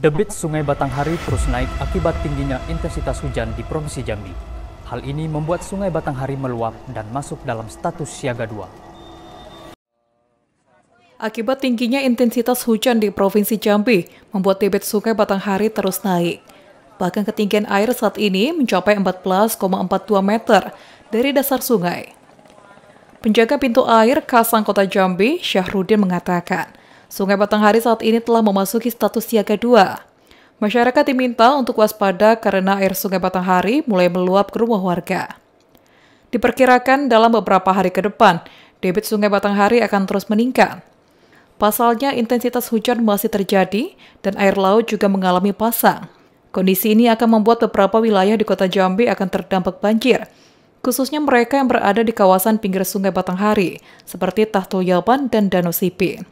Debit Sungai Batanghari terus naik akibat tingginya intensitas hujan di Provinsi Jambi. Hal ini membuat Sungai Batanghari meluap dan masuk dalam status siaga 2. Akibat tingginya intensitas hujan di Provinsi Jambi, membuat debit Sungai Batanghari terus naik. Bahkan ketinggian air saat ini mencapai 14,42 meter dari dasar sungai. Penjaga pintu air Kasang Kota Jambi, Syahrudin mengatakan, Sungai Batanghari saat ini telah memasuki status siaga dua. Masyarakat diminta untuk waspada karena air sungai Batanghari mulai meluap ke rumah warga. Diperkirakan dalam beberapa hari ke depan, debit sungai Batanghari akan terus meningkat. Pasalnya, intensitas hujan masih terjadi dan air laut juga mengalami pasang. Kondisi ini akan membuat beberapa wilayah di kota Jambi akan terdampak banjir, khususnya mereka yang berada di kawasan pinggir sungai Batanghari, seperti Tahtul Yaban dan Danau Sipin.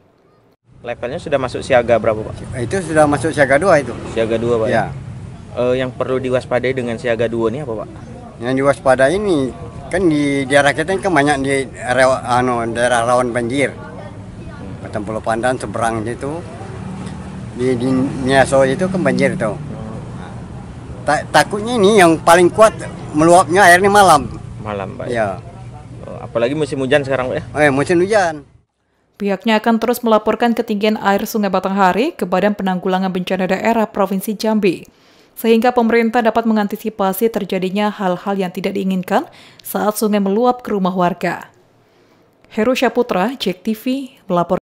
Levelnya sudah masuk siaga berapa Pak? Nah, itu sudah masuk siaga dua itu. Siaga dua Pak. Ya. Uh, yang perlu diwaspadai dengan siaga dua ini apa Pak? Yang diwaspadai ini kan di daerah kita ini kan banyak di area ano, daerah rawan banjir. Batam Pulau Pandan seberang itu di, di Niaso itu kan banjir tuh. Ta takutnya ini yang paling kuat meluapnya airnya malam. Malam Pak. Ya. Oh, apalagi musim hujan sekarang Pak ya? Eh, musim hujan. Pihaknya akan terus melaporkan ketinggian air Sungai Batanghari ke Badan Penanggulangan Bencana Daerah Provinsi Jambi, sehingga pemerintah dapat mengantisipasi terjadinya hal-hal yang tidak diinginkan saat sungai meluap ke rumah warga. Heru Syaputra, JEK TV, melaporkan.